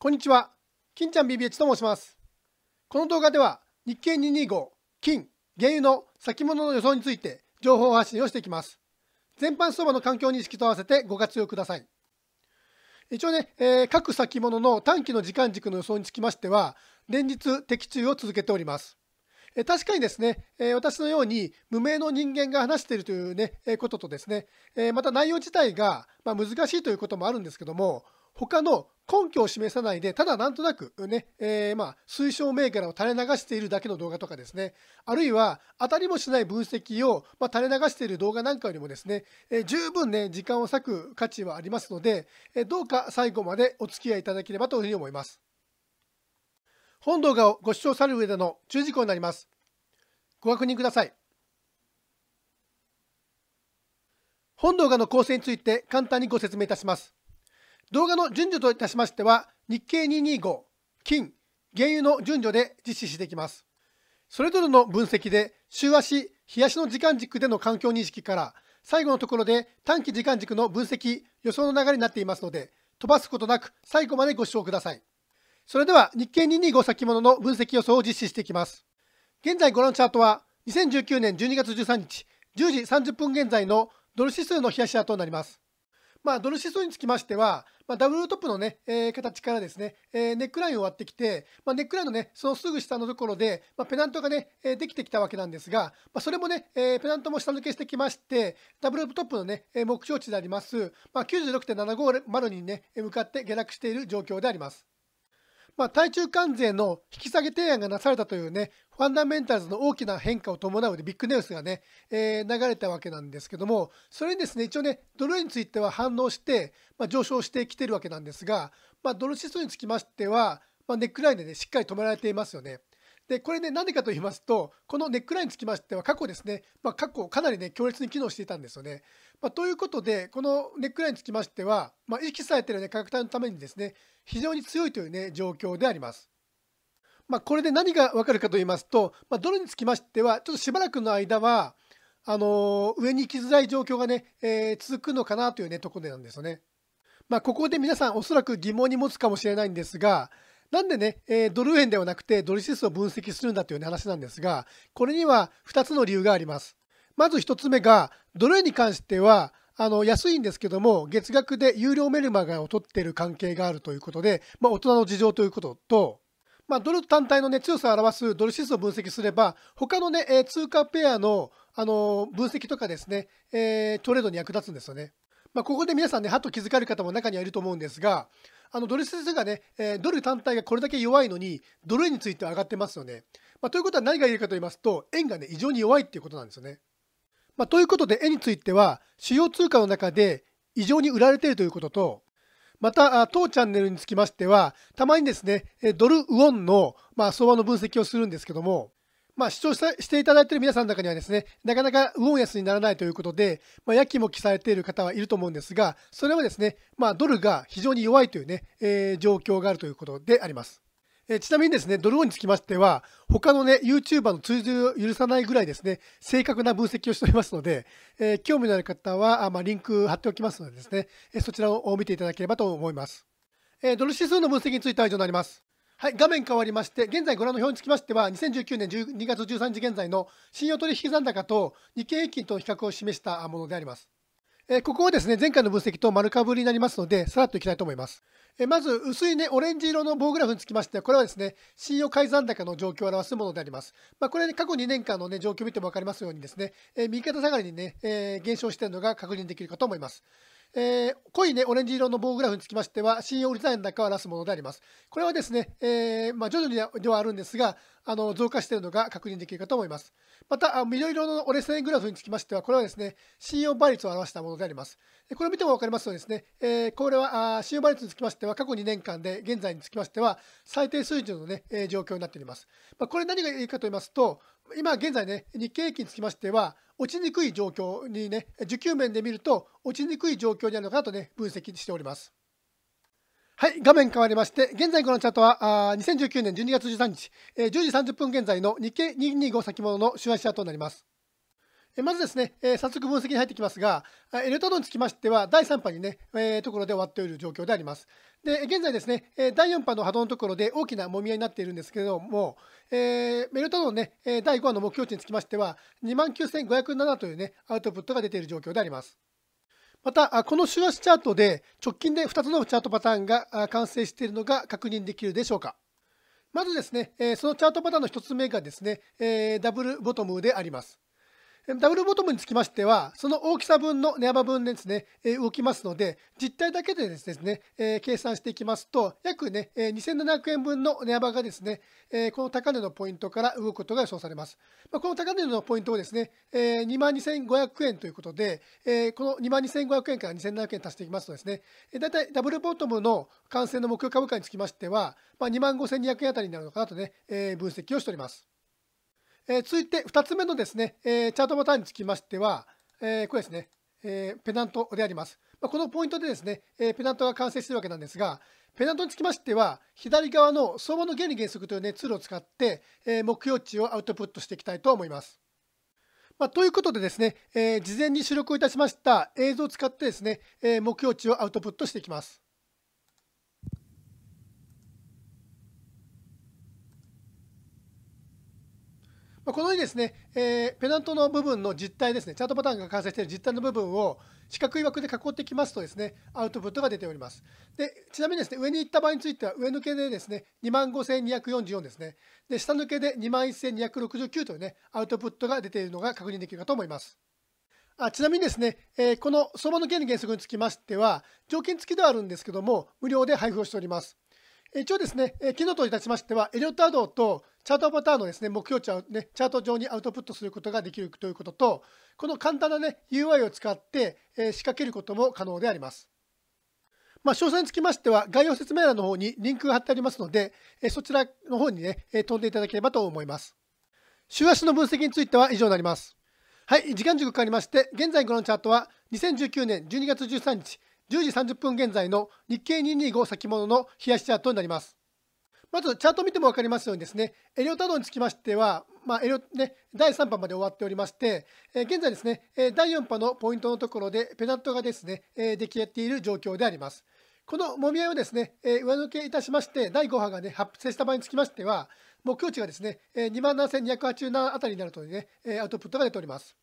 こんにちは。金ちゃん BBH と申します。この動画では日経225、金、原油の先物の予想について情報発信をしていきます。全般相場の環境認識と合わせてご活用ください。一応ね、えー、各先物の短期の時間軸の予想につきましては、連日的中を続けております。え確かにですね、え私のように無名の人間が話しているというね、えこととですね、えまた内容自体が、ま難しいということもあるんですけども、他の根拠を示さないで、ただなんとなくね、えー、まあ、推奨銘柄を垂れ流しているだけの動画とかですね、あるいは当たりもしない分析を、まあ、垂れ流している動画なんかよりもですね、えー、十分ね、時間を割く価値はありますので、えー、どうか最後までお付き合いいただければというふうに思います。本動画をご視聴される上での注意事項になります。ご確認ください。本動画の構成について簡単にご説明いたします。動画の順序といたしましては、日経225、金、原油の順序で実施していきます。それぞれの分析で、週足、日足の時間軸での環境認識から、最後のところで短期時間軸の分析、予想の流れになっていますので、飛ばすことなく最後までご視聴ください。それでは日経225先物の分析予想を実施していきます。現在ご覧のチャートは、2019年12月13日、10時30分現在のドル指数の冷やしチャートになります。まあ、ドル指数につきましては、まあ、ダブルトップのね、えー、形からですね、えー、ネックラインを割ってきて、まあ、ネックラインのね、そのすぐ下のところで、まあ、ペナントがね、えー、できてきたわけなんですが、まあ、それもね、えー、ペナントも下抜けしてきまして、ダブルトップのね、目標値であります、まあ、96.750にね、向かって下落している状況であります。まあ、対中関税の引き下げ提案がなされたというね、ファンダメンタルズの大きな変化を伴うでビッグニュースがね、えー、流れたわけなんですけども、それにですね、一応ね、ドル円については反応して、まあ、上昇してきてるわけなんですが、まあ、ドル指数につきましては、まあ、ネックラインでね、しっかり止められていますよね。で、これね、なんでかと言いますと、このネックラインにつきましては、過去ですね、まあ、過去かなりね、強烈に機能していたんですよね。まあ、ということで、このネックラインにつきましては、まあ、意識されている、ね、価格帯のためにですね、非常に強いという、ね、状況であります。まあ、これで何が分かるかと言いますと、まあ、ドルにつきましては、ちょっとしばらくの間は、あのー、上に行きづらい状況がね、えー、続くのかなという、ね、ところなんですよね。まあ、ここで皆さん、おそらく疑問に持つかもしれないんですが、なんでね、えー、ドル円ではなくて、ドル指数を分析するんだという、ね、話なんですが、これには2つの理由があります。まず1つ目が、ドル円に関しては、あの安いんですけども、月額で有料メルマガを取ってる関係があるということで、まあ、大人の事情ということと、まあ、ドル単体の、ね、強さを表すドル指数を分析すれば、他のね、え通貨ペアの、あの分析とかですね、えトレードに役立つんですよね。まあ、ここで皆さんね、はっと気づかれる方も中にはいると思うんですが、あのドル指数がね、えドル単体がこれだけ弱いのに、ドル円については上がってますよね。まあ、ということは何が言えるかと言いますと、円がね、異常に弱いっていうことなんですよね。まあ、ということで絵については主要通貨の中で異常に売られているということとまた当チャンネルにつきましてはたまにですねドルウォンの、まあ、相場の分析をするんですけどもまあ、視聴していただいている皆さんの中にはですね、なかなかウォン安にならないということで、まあ、やきもきされている方はいると思うんですが、それはですね、まあ、ドルが非常に弱いというね、えー、状況があるということであります。えちなみにですね、ドローンにつきましては、他のね、YouTuber の通じを許さないぐらいですね、正確な分析をしておりますので、えー、興味のある方は、あまあ、リンク貼っておきますのでですね、えそちらを見ていただければと思います。えー、ドル指数の分析については以上になります。はい、画面変わりまして、現在ご覧の表につきましては、2019年12月13日現在の信用取引残高と日経平均との比較を示したものであります。えここはですね、前回の分析と丸かぶりになりますので、さらっといきたいと思います。えまず薄い、ね、オレンジ色の棒グラフにつきまして、これはですね、信用改ざん高の状況を表すものであります。まあ、これ、ね、過去2年間の、ね、状況を見ても分かりますようにですね、え右肩下がりにね、え減少しているのが確認できるかと思います。えー、濃い、ね、オレンジ色の棒グラフにつきましては、信用売り残高を表すものであります。これはですね、えー、まあ、徐々にではあるんですが、あの増加しているのが確認できるかと思います。また、緑色の折れ線グラフにつきましては、これはですね、信用倍率を表したものであります。これを見ても分かりますとですね、えこれは信用倍率につきましては、過去2年間で、現在につきましては、最低水準の、ねえ状況になっております。まこれ何がいいかと言いますと、今現在ね、日経平均につきましては、落ちにくい状況にね、需給面で見ると、落ちにくい状況にあるのかなとね、分析しております。はい、画面変わりまして、現在このチャートは、あ2019年12月13日、えー、10時30分現在の日経225先物の週足チャートになります。えー、まずですね、えー、早速分析に入ってきますが、エルトドにつきましては、第3波にね、えー、ところで終わっている状況であります。で、現在ですね、えー、第4波の波動のところで大きなもみ合いになっているんですけれども、えー、ルトドンね、第5波の目標値につきましては、29,507というね、アウトプットが出ている状況であります。また、この週足チャートで直近で2つのチャートパターンが完成しているのが確認できるでしょうか。まずですね、そのチャートパターンの1つ目がですね、ダブルボトムであります。ダブルボトムにつきましては、その大きさ分の値幅分ですね、え動きますので、実態だけでですね、え計算していきますと、約ね、え2700円分の値幅がですね、えこの高値のポイントから動くことが予想されます。まこの高値のポイントをですね、え22,500円ということで、えこの22,500円から2,700円足していきますとですね、だいたいダブルボトムの完成の目標株価につきましては、ま25,200円あたりになるのかなとね、え分析をしております。えー、続いて2つ目のですね、えー、チャートパターンにつきましては、えー、これですね、えペナントであります。まあ、このポイントでですね、えペナントが完成しているわけなんですが、ペナントにつきましては、左側の相場の原理原則という、ね、ツールを使って、え目標値をアウトプットしていきたいと思います。まあ、ということでですね、え事前に収録をいたしました映像を使ってですね、え目標値をアウトプットしていきます。まあ、このようにですね、えー、ペナントの部分の実態ですね、チャートパターンが完成している実態の部分を四角い枠で囲ってきますとですね、アウトプットが出ております。で、ちなみにですね、上に行った場合については、上抜けでですね、25,244ですね。で、下抜けで21,269というね、アウトプットが出ているのが確認できるかと思います。あちなみにですね、えー、この相場の原理原則につきましては、条件付きではあるんですけども、無料で配布をしております。一応ですね、機能といたしましては、エリオトアドとチャートパターンのですね、目標値をね、チャート上にアウトプットすることができるということと、この簡単なね、UI を使って、え仕掛けることも可能であります。まあ、詳細につきましては、概要説明欄の方にリンクが貼ってありますので、えそちらの方にね、え飛んでいただければと思います。週足の分析については以上になります。はい、時間軸変わりまして、現在ご覧のチャートは、2019年12月13日、10時30分現在の日経225先物の冷やしチャートになります。まずチャートを見ても分かりますようにですね、エリオタドにつきましては、まあ、エリオね、第3波まで終わっておりまして、え現在ですね、第4波のポイントのところでペナントがですね、え出来ている状況であります。このもみ合いをですね、え上抜けいたしまして、第5波がね、発生した場合につきましては、目標値がですね、えー、27,287あたりになるというね、えアウトプットが出ております。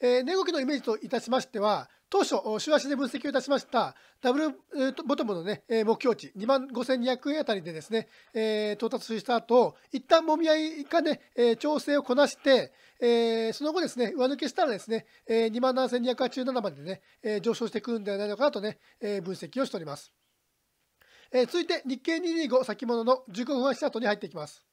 え値動きのイメージといたしましては、当初、週足で分析をいたしました、ダブル、ボトムの、ね、目標値、2万5200円あたりでですね、えー、到達した後、一旦もみ合いがね、え調整をこなして、えー、その後ですね、上抜けしたらですね、え2万7287までね、え上昇してくるんではないのかなとね、え分析をしております。え続いて、日経225先物の15分足チャートに入っていきます。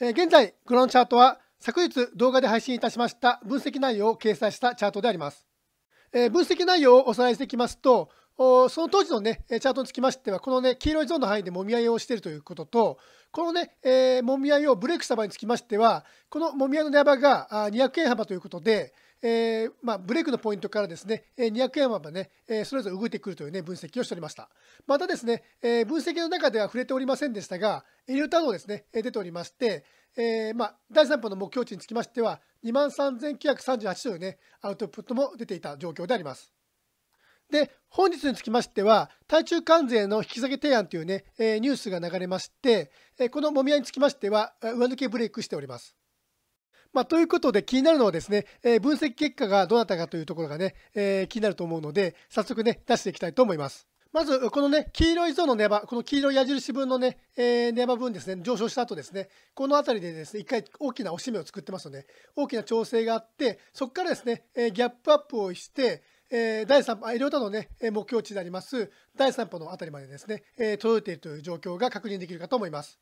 え現在、このチャートは、昨日動画で配信いたしました分析内容を掲載したチャートであります。え分析内容をおさらいしていきますと、その当時のね、チャートにつきましては、このね、黄色いゾーンの範囲でもみ合いをしているということと、このね、えー、もみ合いをブレイクした場合につきましては、このもみ合いの値幅が200円幅ということで、えー、まあ、ブレイクのポイントからですね、200円幅ね、それぞれ動いてくるというね、分析をしておりました。またですね、えー、分析の中では触れておりませんでしたが、エリーターですね、出ておりまして、えー、まあ、第3波の目標値につきましては、2万3938というね、アウトプットも出ていた状況であります。で、本日につきましては、対中関税の引き下げ提案というね、えー、ニュースが流れまして、えー、このもみ合いにつきましては、上抜けブレイクしております。まあ、ということで気になるのはですね、えー、分析結果がどなたかというところがね、えー、気になると思うので、早速ね、出していきたいと思います。まず、このね、黄色い像の値幅、この黄色い矢印分のね、えー、値分ですね、上昇した後ですね、この辺りでですね、一回大きな押し目を作ってますので、大きな調整があって、そこからですね、えギャップアップをして、えー、第3波、医療他のね、目標値であります、第3波の辺りまでですね、えー、届いているという状況が確認できるかと思います。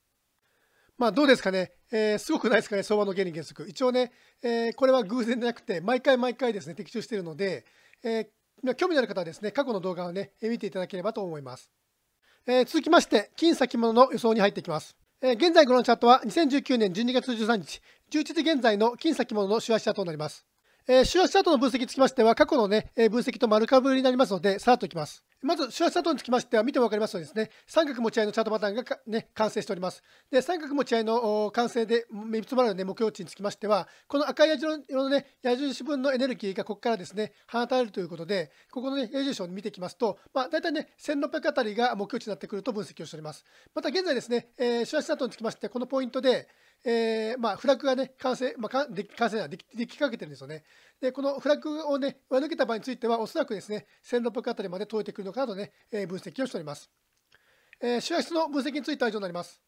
まあどうですかね、えー、すごくないですかね、相場の原理原則。一応ね、えー、これは偶然でなくて、毎回毎回ですね、的中しているので、えー、興味のある方はですね、過去の動画をね、見ていただければと思います。えー、続きまして、金先物の予想に入っていきます。えー、現在ご覧のチャットは2019年12月13日、11時現在の金先物の週足チャートになります。えー、週足チャートの分析につきましては、過去のね、えー、分析と丸かぶりになりますので、さらっといきます。まず、週足チャートにつきましては、見て分かりますとですね、三角持ち合いのチャートパターンがね、完成しております。で、三角持ち合いの完成で、目つまるね、目標値につきましては、この赤い矢印のね、矢印分のエネルギーがここからですね、放たれるということで、ここのね、矢印を見ていきますと、まあ、大体ね、1600あたりが目標値になってくると分析をしております。また現在ですね、えー、週足チャートにつきまして、このポイントで、えー、まあ、フラッグがね、完成、まあ、で完成でき、できかけてるんですよね。で、このフラッグをね、上抜けた場合については、おそらくですね、1600あたりまで解いてくるのかなとね、えー、分析をしております。えー、主役の分析については以上になります。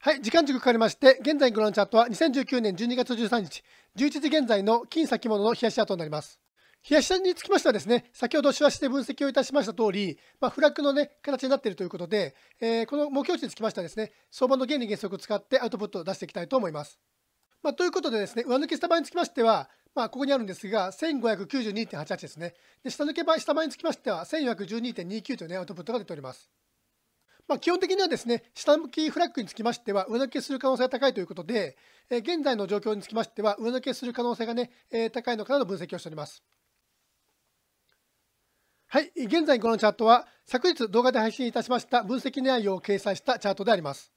はい、時間軸かかりまして、現在ご覧のチャートは2019年12月13日、11時現在の金先物の冷やしチャートになります。冷やし線につきましてはですね、先ほど手話して分析をいたしました通り、まあ、フラッグのね、形になっているということで、えー、この目標値につきましてはですね、相場の原理原則を使ってアウトプットを出していきたいと思います。まあ、ということでですね、上抜けした場合につきましては、まあ、ここにあるんですが、1592.88ですね。で下抜け場合、下場につきましては、1412.29というね、アウトプットが出ております。まあ、基本的にはですね、下向きフラッグにつきましては、上抜けする可能性が高いということで、えー、現在の状況につきましては、上抜けする可能性がね、えー、高いのかなと分析をしております。はい、現在このチャートは昨日動画で配信いたしました分析内容を掲載したチャートであります。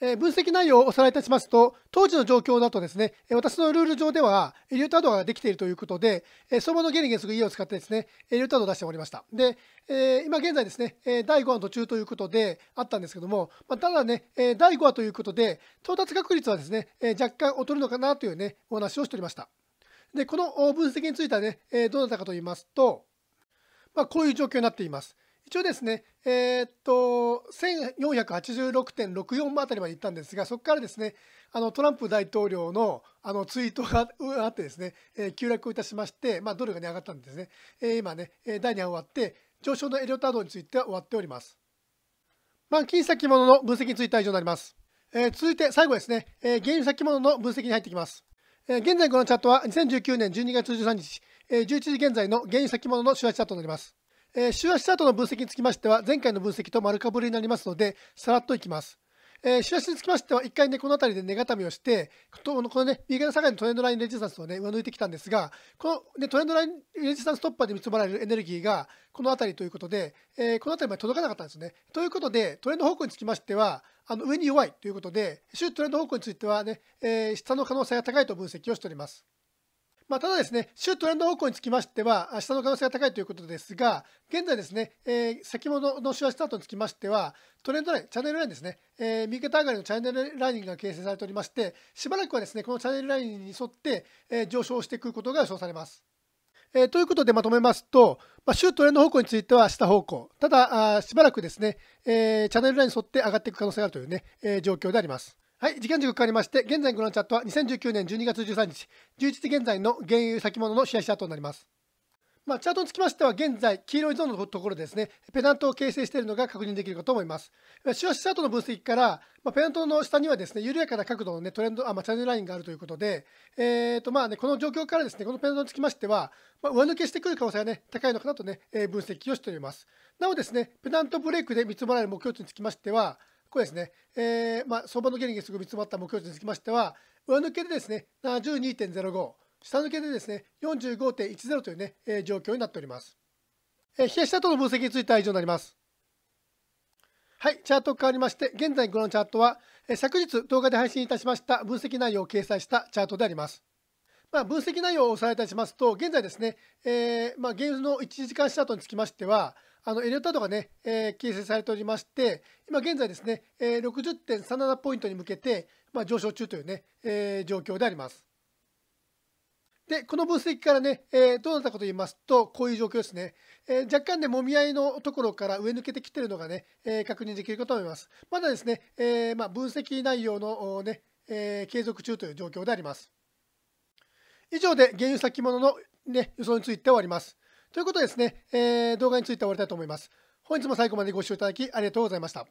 えー、分析内容をおさらいいたしますと、当時の状況だとですね、私のルール上では、エリータードができているということで、えー、相場の原理原則 E を使ってですね、エリータードを出しておりました。で、えー、今現在ですね、第5話の途中ということであったんですけども、まあ、ただね、第5話ということで、到達確率はですね、若干劣るのかなというね、お話をしておりました。で、この分析についてはね、どうなったかと言いますと、まあ、こういう状況になっています。一応ですね、えー、っと、1486.64あたりまで行ったんですが、そこからですね、あのトランプ大統領のあのツイートがあってですね、えー、急落をいたしまして、まあ、ドルが、値上がったんですね、えー、今ね、第2波終わって、上昇のエリオタードについては終わっております。まあ、金先物の分析については以上になります。えー、続いて最後ですね、えー、原油先物の分析に入ってきます。えー、現在このチャットは2019年12月13日、え11時現在の原油先物の週足チャートになります。えー、週足チャートの分析につきましては、前回の分析と丸かぶりになりますので、さらっといきます。えー、週足につきましては、1回ね、この辺りで値固めをして、このね、右肩下がりのトレンドラインレジスタンスをね、上抜いてきたんですが、この、ね、トレンドラインレジスタンス突破で見積もられるエネルギーが、この辺りということで、えー、この辺りまで届かなかったんですね。ということで、トレンド方向につきましては、あの上に弱いということで、週トレンド方向についてはね、えー、下の可能性が高いと分析をしております。まあ、ただですね、週トレンド方向につきましては、明日の可能性が高いということですが、現在ですね、えー、先ほどの週足スタートにつきましては、トレンドライン、チャンネルラインですね、えー、右肩上がりのチャンネルラインが形成されておりまして、しばらくはですね、このチャンネルラインに沿って、えー、上昇していくことが予想されます。えー、ということでまとめますと、まあ、週トレンド方向については下方向、ただ、あしばらくですね、えー、チャンネルラインに沿って上がっていく可能性があるというね、えー、状況であります。はい、時間時刻変わりまして、現在覧のチャットは2019年12月13日、11時現在の原油先物の試合チャートになります。まあ、チャートにつきましては、現在、黄色いゾーンのところですね、ペナントを形成しているのが確認できるかと思います。週足チャートの分析から、まあ、ペナントの下にはですね、緩やかな角度の、ね、トレンド、あまあ、チャンネルラインがあるということで、えーとまあね、この状況からですね、このペナントにつきましては、まあ、上抜けしてくる可能性が、ね、高いのかなとね、えー、分析をしております。なおですね、ペナントブレイクで見積もられる目標値につきましては、これですね、えー、まあ、相場の原理にすぐ見積もった目標値につきましては、上抜けでですね、72.05、下抜けでですね、45.10というね、えー、状況になっております。えー、冷やしチャートの分析については以上になります。はい、チャート変わりまして、現在このチャートは、えー、昨日動画で配信いたしました分析内容を掲載したチャートであります。まあ、分析内容をおさらいいたしますと、現在ですね、えーまあ、ゲ現有の1時間チャートにつきましては、あのエリオタードがね、えー、形成されておりまして、今現在ですね、えー、60.37ポイントに向けて、まあ、上昇中というね、えー、状況であります。で、この分析からね、えー、どうなったかと言いますと、こういう状況ですね。えー、若干ね、もみ合いのところから上抜けてきてるのがね、えー、確認できるかと思います。まだですね、えまあ、分析内容のね、え継続中という状況であります。以上で原油先物の、ね、予想について終わります。ということでですね、えー、動画について終わりたいと思います。本日も最後までご視聴いただきありがとうございました。